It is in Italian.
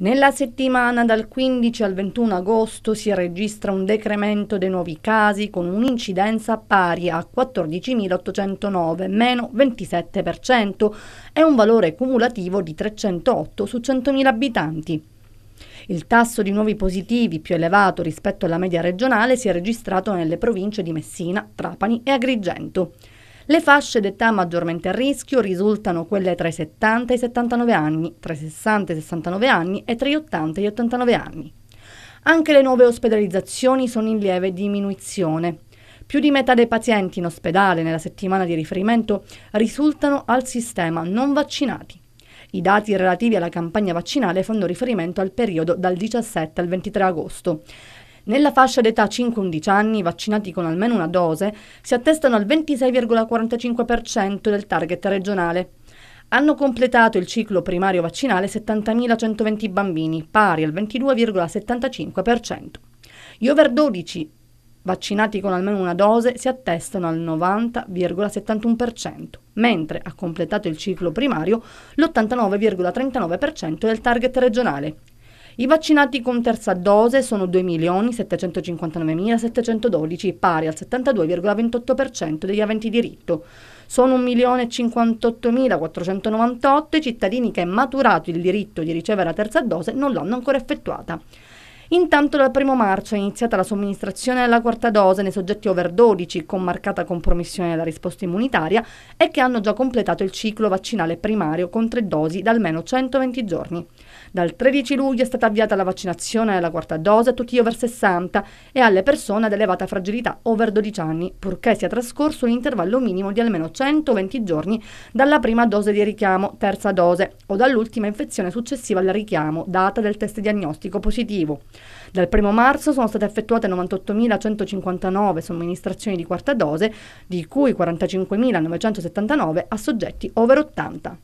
Nella settimana dal 15 al 21 agosto si registra un decremento dei nuovi casi con un'incidenza pari a 14.809, meno 27%, e un valore cumulativo di 308 su 100.000 abitanti. Il tasso di nuovi positivi più elevato rispetto alla media regionale si è registrato nelle province di Messina, Trapani e Agrigento. Le fasce d'età maggiormente a rischio risultano quelle tra i 70 e i 79 anni, tra i 60 e i 69 anni e tra gli 80 e gli 89 anni. Anche le nuove ospedalizzazioni sono in lieve diminuzione. Più di metà dei pazienti in ospedale nella settimana di riferimento risultano al sistema non vaccinati. I dati relativi alla campagna vaccinale fanno riferimento al periodo dal 17 al 23 agosto. Nella fascia d'età 5-11 anni, vaccinati con almeno una dose, si attestano al 26,45% del target regionale. Hanno completato il ciclo primario vaccinale 70.120 bambini, pari al 22,75%. Gli over 12 vaccinati con almeno una dose si attestano al 90,71%, mentre ha completato il ciclo primario l'89,39% del target regionale. I vaccinati con terza dose sono 2.759.712, pari al 72,28% degli aventi diritto. Sono 1.058.498 i cittadini che, maturato il diritto di ricevere la terza dose, non l'hanno ancora effettuata. Intanto dal 1 marzo è iniziata la somministrazione della quarta dose nei soggetti over 12 con marcata compromissione della risposta immunitaria e che hanno già completato il ciclo vaccinale primario con tre dosi da almeno 120 giorni. Dal 13 luglio è stata avviata la vaccinazione della quarta dose a tutti gli over 60 e alle persone ad elevata fragilità over 12 anni, purché sia trascorso un intervallo minimo di almeno 120 giorni dalla prima dose di richiamo, terza dose o dall'ultima infezione successiva al richiamo, data del test diagnostico positivo. Dal 1 marzo sono state effettuate 98.159 somministrazioni di quarta dose, di cui 45.979 a soggetti over 80.